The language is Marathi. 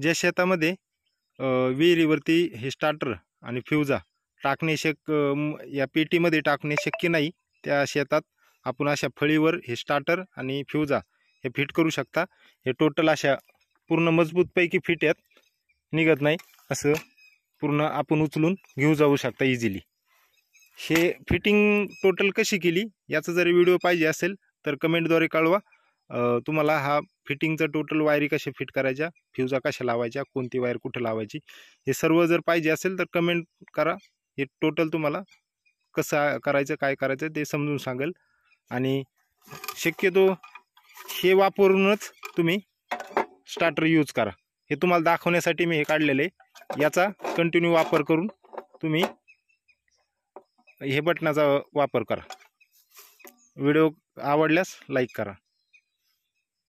ज्या शेतामध्ये विहिरीवरती हे स्टार्टर आणि फ्युजा टाकणे शक या पेटीमध्ये टाकणे शक्य नाही त्या शेतात आपण अशा फळीवर हे स्टार्टर आणि फ्युजा हे फिट करू शकता हे टोटल अशा पूर्ण मजबूतपैकी फिट आहेत निघत नाही असं पूर्ण आपण उचलून घेऊ जाऊ शकता इझिली हे फिटिंग टोटल कशी केली याचा जर व्हिडिओ पाहिजे असेल तर कमेंटद्वारे कळवा तुम्हाला हा फिटिंगचं टोटल वायरी कशा फिट करायच्या फ्यूजा कशा लावायच्या कोणती वायर कुठं लावायची हे सर्व जर पाहिजे असेल तर कमेंट करा हे टोटल तुम्हाला कसं करायचं काय करायचं ते समजून सांगेल आणि शक्यतो हे वापरूनच तुम्ही स्टार्टर यूज करा हे तुम्हाला दाखवण्यासाठी मी हे आहे याचा कंटिन्यू वापर करून तुम्ही हे बटनाचा वापर करा व्हिडिओ आवडल्यास लाईक करा